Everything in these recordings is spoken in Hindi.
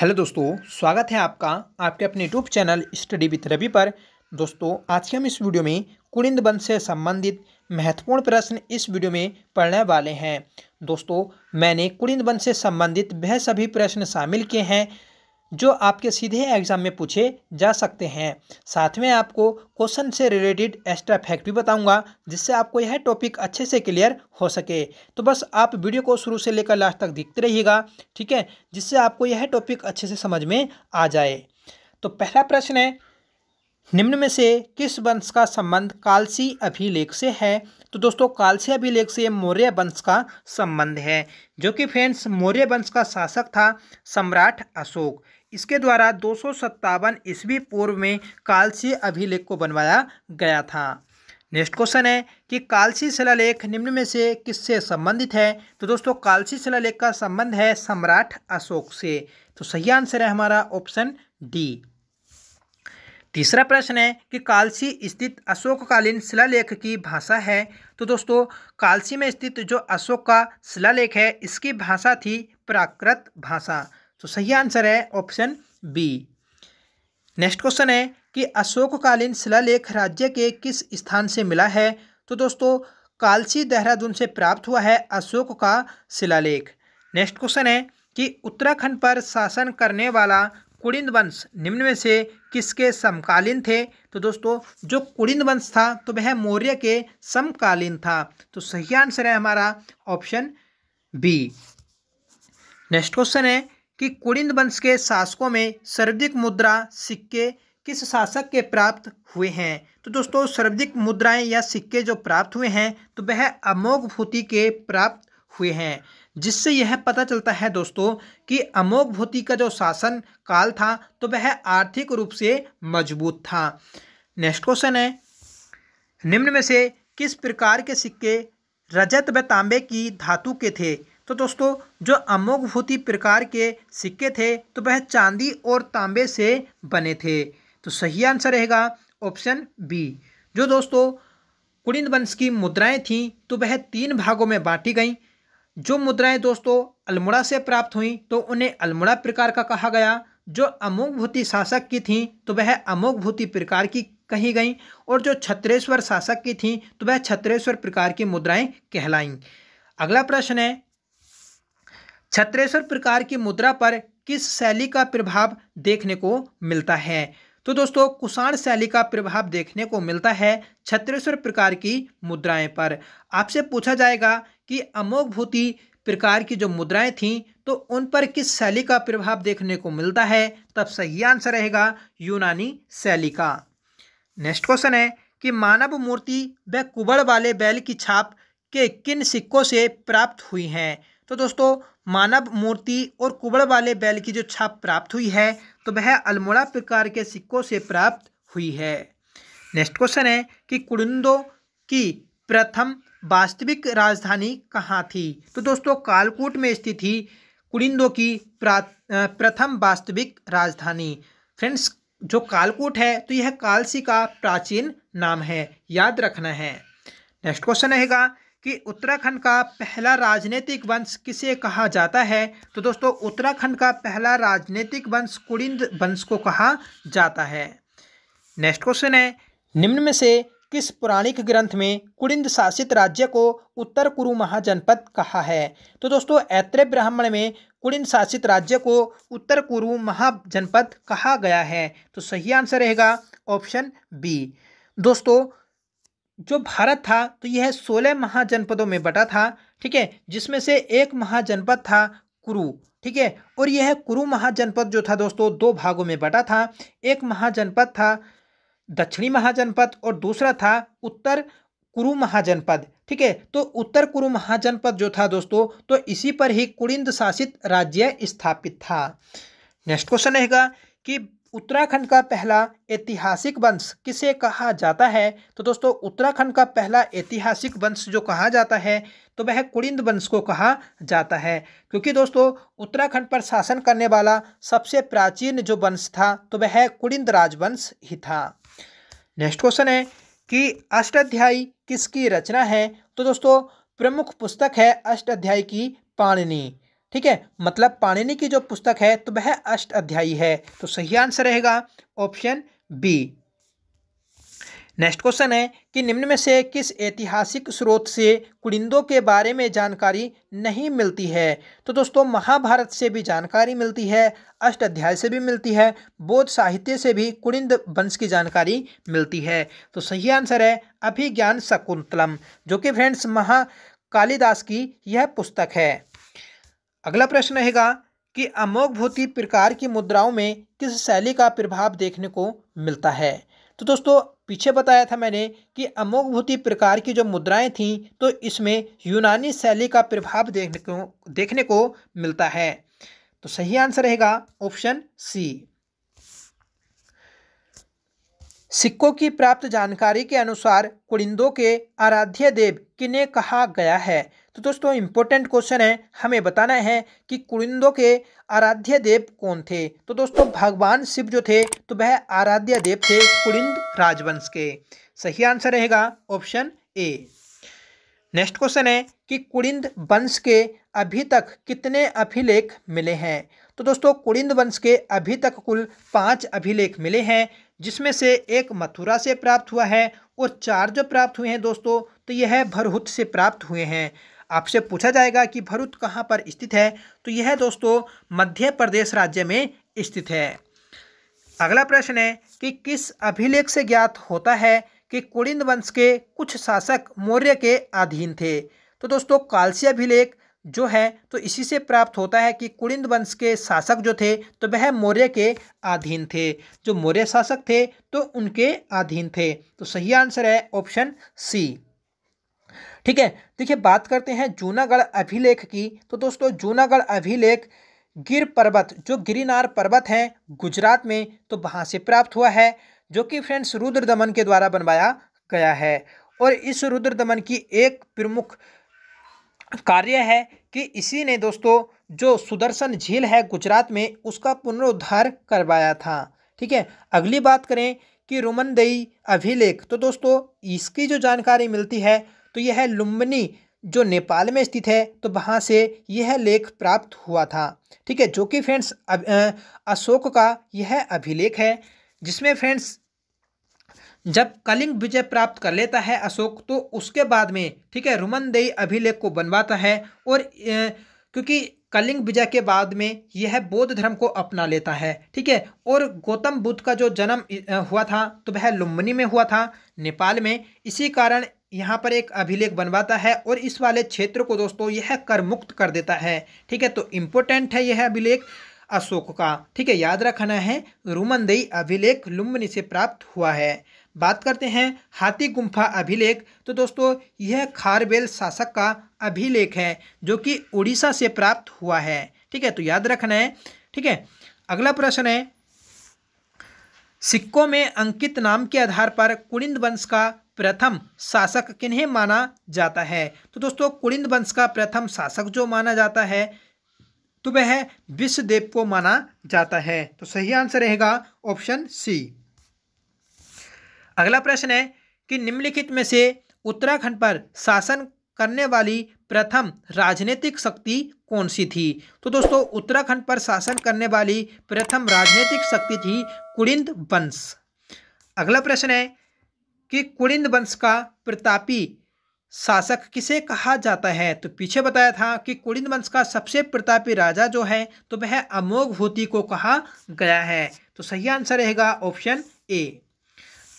हेलो दोस्तों स्वागत है आपका आपके अपने YouTube channel study with Ravi पर दोस्तों आज के हम इस वीडियो में कुड़िंद वंश से संबंधित महत्वपूर्ण प्रश्न इस वीडियो में पढ़ने वाले हैं दोस्तों मैंने कुड़िंद वंश से संबंधित वह सभी प्रश्न शामिल किए हैं जो आपके सीधे एग्ज़ाम में पूछे जा सकते हैं साथ में आपको क्वेश्चन से रिलेटेड एक्स्ट्रा फैक्ट भी बताऊंगा जिससे आपको यह टॉपिक अच्छे से क्लियर हो सके तो बस आप वीडियो को शुरू से लेकर लास्ट तक देखते रहिएगा ठीक है जिससे आपको यह टॉपिक अच्छे से समझ में आ जाए तो पहला प्रश्न है निम्न में से किस वंश का संबंध कालसी अभिलेख से है तो दोस्तों कालसी अभिलेख से मौर्य वंश का संबंध है जो कि फ्रेंड्स मौर्य वंश का शासक था सम्राट अशोक इसके द्वारा दो सौ ईस्वी पूर्व में कालसी अभिलेख को बनवाया गया था नेक्स्ट क्वेश्चन है कि कालसी शिलालेख निम्न में से किससे संबंधित है तो दोस्तों कालसी शिलालेख का संबंध है सम्राट अशोक से तो सही आंसर है हमारा ऑप्शन डी तीसरा प्रश्न है कि कालसी स्थित अशोककालीन शिलालेख की भाषा है तो दोस्तों कालसी में स्थित जो अशोक का शिलालेख है इसकी भाषा थी प्राकृत भाषा तो सही आंसर है ऑप्शन बी नेक्स्ट क्वेश्चन है कि अशोककालीन शिलालेख राज्य के किस स्थान से मिला है तो दोस्तों कालसी देहरादून से प्राप्त हुआ है अशोक का शिलालेख नेक्स्ट क्वेश्चन है कि उत्तराखंड पर शासन करने वाला कुड़िंद वंश निम्न में से किसके समकालीन थे तो दोस्तों जो कुड़िंद वंश था तो वह मौर्य के समकालीन था तो सही आंसर है हमारा ऑप्शन बी नेक्स्ट क्वेश्चन है कि कुड़िंद वंश के शासकों में सर्वाधिक मुद्रा सिक्के किस शासक के प्राप्त हुए हैं तो दोस्तों सर्वाधिक मुद्राएं या सिक्के जो प्राप्त हुए हैं तो वह अमोघ भूति के प्राप्त हुए हैं जिससे यह पता चलता है दोस्तों कि अमोघ भूति का जो शासन काल था तो वह आर्थिक रूप से मजबूत था नेक्स्ट क्वेश्चन है निम्न में से किस प्रकार के सिक्के रजत व तांबे की धातु के थे तो दोस्तों जो अमोघभूति प्रकार के सिक्के थे तो वह चांदी और तांबे से बने थे तो सही आंसर रहेगा ऑप्शन बी जो दोस्तों कुड़िंद वंश की मुद्राएं थीं तो वह तीन भागों में बांटी गईं जो मुद्राएं दोस्तों अल्मोड़ा से प्राप्त हुई तो उन्हें अल्मोड़ा प्रकार का कहा गया जो अमोघभूति शासक की थीं तो वह अमोघभूति प्रकार की कही गईं और जो छत्रेश्वर शासक की थीं तो वह छत्रेश्वर प्रकार की मुद्राएं कहलाईं अगला प्रश्न है छत्रेश्वर प्रकार की मुद्रा पर किस शैली का प्रभाव देखने को मिलता है तो दोस्तों कुषाण शैली का प्रभाव देखने को मिलता है छत्रेश्वर प्रकार की मुद्राएं पर आपसे पूछा जाएगा कि अमोघ भूति प्रकार की जो मुद्राएं थीं तो उन पर किस शैली का प्रभाव देखने को मिलता है तब सही आंसर रहेगा यूनानी शैली का नेक्स्ट क्वेश्चन है कि मानव मूर्ति व कुबड़ वाले बैल की छाप के किन सिक्कों से प्राप्त हुई हैं तो दोस्तों मानव मूर्ति और कुबड़ वाले बैल की जो छाप प्राप्त हुई है तो वह अल्मोड़ा प्रकार के सिक्कों से प्राप्त हुई है नेक्स्ट क्वेश्चन है कि कुड़ुंदो की प्रथम वास्तविक राजधानी कहाँ थी तो दोस्तों कालकूट में स्थित थी कुड़िंदो की प्रथम वास्तविक राजधानी फ्रेंड्स जो कालकूट है तो यह कालसी का प्राचीन नाम है याद रखना है नेक्स्ट क्वेश्चन रहेगा कि उत्तराखंड का पहला राजनीतिक वंश किसे कहा जाता है तो दोस्तों उत्तराखंड का पहला राजनीतिक वंश कुड़िंद वंश को कहा जाता है नेक्स्ट क्वेश्चन है निम्न में से किस पौराणिक ग्रंथ में कुड़िंद शासित राज्य को उत्तर कुरु महाजनपद कहा है तो दोस्तों ऐत्रेय ब्राह्मण में कुड़िंद शासित राज्य को उत्तर कुरु महाजनपद कहा गया है तो सही आंसर रहेगा ऑप्शन बी दोस्तों जो भारत था तो यह सोलह महाजनपदों में बटा था ठीक है जिसमें से एक महाजनपद था कुरु ठीक है और यह कुरु महाजनपद जो था दोस्तों दो भागों में बटा था एक महाजनपद था दक्षिणी महाजनपद और दूसरा था उत्तर कुरु महाजनपद ठीक है तो उत्तर कुरु महाजनपद जो था दोस्तों तो इसी पर ही कुड़िंद शासित राज्य स्थापित था नेक्स्ट क्वेश्चन रहेगा कि उत्तराखंड का पहला ऐतिहासिक वंश किसे कहा जाता है तो दोस्तों उत्तराखंड का पहला ऐतिहासिक वंश जो कहा जाता है तो वह कुड़िंद वंश को कहा जाता है क्योंकि दोस्तों उत्तराखंड पर शासन करने वाला सबसे प्राचीन जो वंश था तो वह कुड़िंद राजवंश ही था नेक्स्ट क्वेश्चन है कि अष्टाध्यायी किसकी रचना है तो दोस्तों प्रमुख पुस्तक है अष्टाध्यायी की पाणिनी ठीक है मतलब पाणिनि की जो पुस्तक है तो वह अष्ट अध्यायी है तो सही आंसर रहेगा ऑप्शन बी नेक्स्ट क्वेश्चन है कि निम्न में से किस ऐतिहासिक स्रोत से कुड़िंदों के बारे में जानकारी नहीं मिलती है तो दोस्तों महाभारत से भी जानकारी मिलती है अष्ट अध्याय से भी मिलती है बौद्ध साहित्य से भी कुड़िंद वंश की जानकारी मिलती है तो सही आंसर है अभिज्ञान शकुंतलम जो कि फ्रेंड्स महाकालिदास की यह पुस्तक है अगला प्रश्न रहेगा कि अमोघ भूति प्रकार की मुद्राओं में किस शैली का प्रभाव देखने को मिलता है तो दोस्तों पीछे बताया था मैंने कि भूति प्रकार की जो मुद्राएं थीं तो इसमें यूनानी शैली का प्रभाव देखने को देखने को मिलता है तो सही आंसर रहेगा ऑप्शन सी सिक्कों की प्राप्त जानकारी के अनुसार कुड़िंदों के आराध्य देव किन्हें कहा गया है तो दोस्तों इम्पोर्टेंट क्वेश्चन है हमें बताना है कि कुरिंदों के आराध्य देव कौन थे तो दोस्तों भगवान शिव जो थे तो वह आराध्य देव थे कुरिंद राजवंश के सही आंसर रहेगा ऑप्शन ए नेक्स्ट क्वेश्चन है कि कुरिंद वंश के अभी तक कितने अभिलेख मिले हैं तो दोस्तों कुरिंद वंश के अभी तक कुल पाँच अभिलेख मिले हैं जिसमें से एक मथुरा से प्राप्त हुआ है और चार जो प्राप्त हुए हैं दोस्तों तो यह भरहुत से प्राप्त हुए हैं आपसे पूछा जाएगा कि भरूच कहाँ पर स्थित है तो यह दोस्तों मध्य प्रदेश राज्य में स्थित है अगला प्रश्न है कि किस अभिलेख से ज्ञात होता है कि कुड़िंद वंश के कुछ शासक मौर्य के अधीन थे तो दोस्तों कालसी अभिलेख जो है तो इसी से प्राप्त होता है कि कुड़िंद वंश के शासक जो थे तो वह मौर्य के अधीन थे जो मौर्य शासक थे तो उनके अधीन थे तो सही आंसर है ऑप्शन सी ठीक है देखिए बात करते हैं जूनागढ़ अभिलेख की तो दोस्तों जूनागढ़ अभिलेख गिर पर्वत जो गिरिनार पर्वत है गुजरात में तो वहाँ से प्राप्त हुआ है जो कि फ्रेंड्स रुद्र दमन के द्वारा बनवाया गया है और इस रुद्र दमन की एक प्रमुख कार्य है कि इसी ने दोस्तों जो सुदर्शन झील है गुजरात में उसका पुनरुद्धार करवाया था ठीक है अगली बात करें कि रोमनदेई अभिलेख तो दोस्तों इसकी जो जानकारी मिलती है तो यह लुम्बनी जो नेपाल में स्थित है तो वहाँ से यह लेख प्राप्त हुआ था ठीक है जो कि फ्रेंड्स अशोक का यह अभिलेख है जिसमें फ्रेंड्स जब कलिंग विजय प्राप्त कर लेता है अशोक तो उसके बाद में ठीक है रुमनदेही अभिलेख को बनवाता है और ए, क्योंकि कलिंग विजय के बाद में यह बौद्ध धर्म को अपना लेता है ठीक है और गौतम बुद्ध का जो जन्म हुआ था तो वह लुम्बनी में हुआ था नेपाल में इसी कारण यहाँ पर एक अभिलेख बनवाता है और इस वाले क्षेत्र को दोस्तों यह कर मुक्त कर देता है ठीक है तो इम्पोर्टेंट है यह अभिलेख अशोक का ठीक है याद रखना है रुमनदेई अभिलेख लुम्बनी से प्राप्त हुआ है बात करते हैं हाथी गुम्फा अभिलेख तो दोस्तों यह खारबेल शासक का अभिलेख है जो कि उड़ीसा से प्राप्त हुआ है ठीक है तो याद रखना है ठीक है अगला प्रश्न है सिक्कों में अंकित नाम के आधार पर कुणिंद वंश का प्रथम शासक किन्हें माना जाता है तो दोस्तों कुड़िंद वंश का प्रथम शासक जो माना जाता है तो वह विश्वदेव को माना जाता है तो सही आंसर रहेगा ऑप्शन सी अगला प्रश्न है कि निम्नलिखित में से उत्तराखंड पर शासन करने वाली प्रथम राजनीतिक शक्ति कौन सी थी तो दोस्तों उत्तराखंड पर शासन करने वाली प्रथम राजनीतिक शक्ति थी कुड़िंद वंश अगला प्रश्न है कि कुड़िंद वंश का प्रतापी शासक किसे कहा जाता है तो पीछे बताया था कि कुड़िंद वंश का सबसे प्रतापी राजा जो है तो वह अमोघ होती को कहा गया है तो सही आंसर रहेगा ऑप्शन ए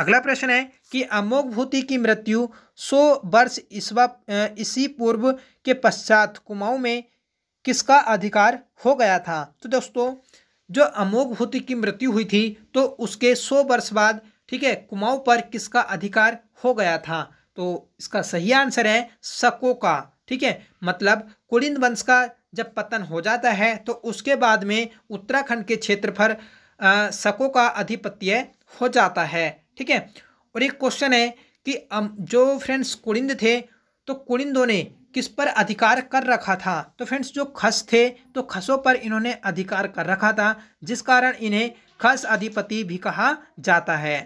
अगला प्रश्न है कि अमोघ भूति की मृत्यु 100 वर्ष ईस्वा इसी पूर्व के पश्चात कुमाऊं में किसका अधिकार हो गया था तो दोस्तों जो अमोघ भूति की मृत्यु हुई थी तो उसके 100 वर्ष बाद ठीक है कुमाऊं पर किसका अधिकार हो गया था तो इसका सही आंसर है सको का ठीक है मतलब कुलिंद वंश का जब पतन हो जाता है तो उसके बाद में उत्तराखंड के क्षेत्र पर सको का आधिपत्य हो जाता है ठीक है और एक क्वेश्चन है कि अम, जो फ्रेंड्स कुलिंद थे तो कुलिंदों ने किस पर अधिकार कर रखा था तो फ्रेंड्स जो खस थे तो खसों पर इन्होंने अधिकार कर रखा था जिस कारण इन्हें खस अधिपति भी कहा जाता है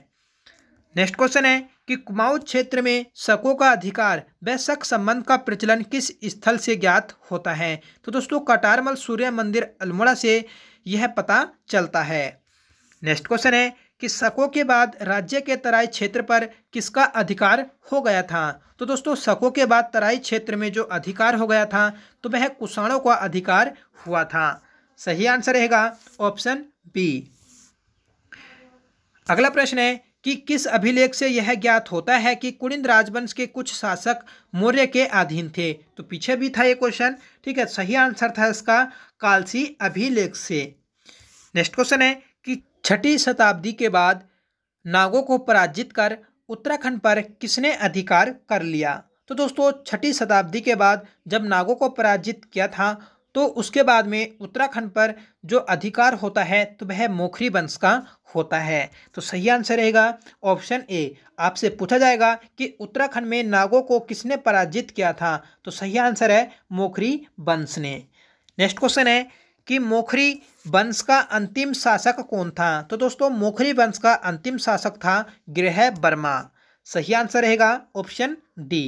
नेक्स्ट क्वेश्चन है कि कुमाऊं क्षेत्र में शकों का अधिकार व शक संबंध का प्रचलन किस स्थल से ज्ञात होता है तो दोस्तों कटारमल सूर्य मंदिर अल्मोड़ा से यह पता चलता है नेक्स्ट क्वेश्चन है कि शकों के बाद राज्य के तराई क्षेत्र पर किसका अधिकार हो गया था तो दोस्तों शकों के बाद तराई क्षेत्र में जो अधिकार हो गया था तो वह कुषाणों का अधिकार हुआ था सही आंसर रहेगा ऑप्शन बी अगला प्रश्न है कि किस अभिलेख से यह ज्ञात होता है कि कुणिंद राजवंश के कुछ शासक मौर्य के अधीन थे तो पीछे भी था ये क्वेश्चन ठीक है सही आंसर था इसका कालसी अभिलेख से नेक्स्ट क्वेश्चन है कि छठी शताब्दी के बाद नागों को पराजित कर उत्तराखंड पर किसने अधिकार कर लिया तो दोस्तों छठी शताब्दी के बाद जब नागों को पराजित किया था तो उसके बाद में उत्तराखंड पर जो अधिकार होता है तो वह मोखरी वंश का होता है तो सही आंसर रहेगा ऑप्शन ए आपसे पूछा जाएगा कि उत्तराखंड में नागों को किसने पराजित किया था तो सही आंसर है मोखरी वंश ने नेक्स्ट क्वेश्चन है कि मोखरी वंश का अंतिम शासक कौन था तो दोस्तों मोखरी वंश का अंतिम शासक था गृह वर्मा सही आंसर रहेगा ऑप्शन डी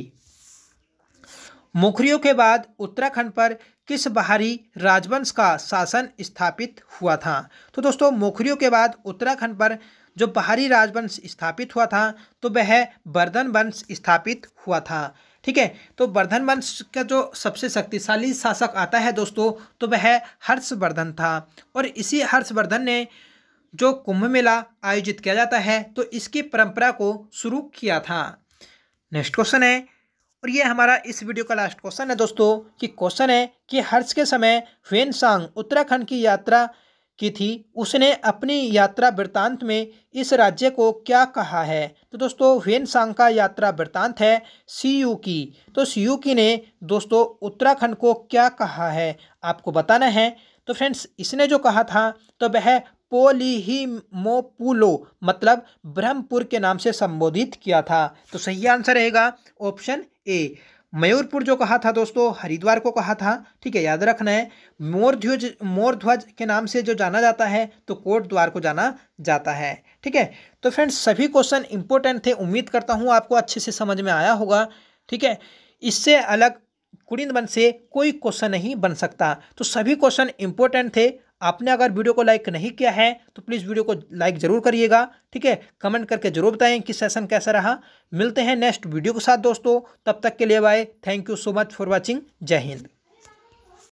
मोखरियों के बाद उत्तराखंड पर किस बाहरी राजवंश का शासन स्थापित हुआ था तो दोस्तों मोखरियों के बाद उत्तराखंड पर जो बाहरी राजवंश स्थापित हुआ था तो वह बर्धन वंश स्थापित हुआ था ठीक है तो वर्धन वंश का जो सबसे शक्तिशाली शासक आता है दोस्तों तो वह हर्षवर्धन था और इसी हर्षवर्धन ने जो कुंभ मेला आयोजित किया जाता है तो इसकी परंपरा को शुरू किया था नेक्स्ट क्वेश्चन है और ये हमारा इस वीडियो का लास्ट क्वेश्चन है दोस्तों कि क्वेश्चन है कि हर्ष के समय ह्वेन सांग उत्तराखंड की यात्रा की थी उसने अपनी यात्रा वृत्तांत में इस राज्य को क्या कहा है तो दोस्तों ह्वेन सांग का यात्रा वृत्तांत है सी यू की तो सी यू की ने दोस्तों उत्तराखंड को क्या कहा है आपको बताना है तो फ्रेंड्स इसने जो कहा था तो वह पोलिहिमोपुलो मतलब ब्रह्मपुर के नाम से संबोधित किया था तो सही आंसर रहेगा ऑप्शन ए मयूरपुर जो कहा था दोस्तों हरिद्वार को कहा था ठीक है याद रखना है मोरध्वज मोरध्वज के नाम से जो जाना जाता है तो कोट द्वार को जाना जाता है ठीक है तो फ्रेंड्स सभी क्वेश्चन इंपॉर्टेंट थे उम्मीद करता हूँ आपको अच्छे से समझ में आया होगा ठीक है इससे अलग कुड़िंद बन से कोई क्वेश्चन नहीं बन सकता तो सभी क्वेश्चन इंपॉर्टेंट थे आपने अगर वीडियो को लाइक नहीं किया है तो प्लीज़ वीडियो को लाइक ज़रूर करिएगा ठीक है कमेंट करके ज़रूर बताएं कि सेशन कैसा रहा मिलते हैं नेक्स्ट वीडियो के साथ दोस्तों तब तक के लिए bye thank you so much for watching जय हिंद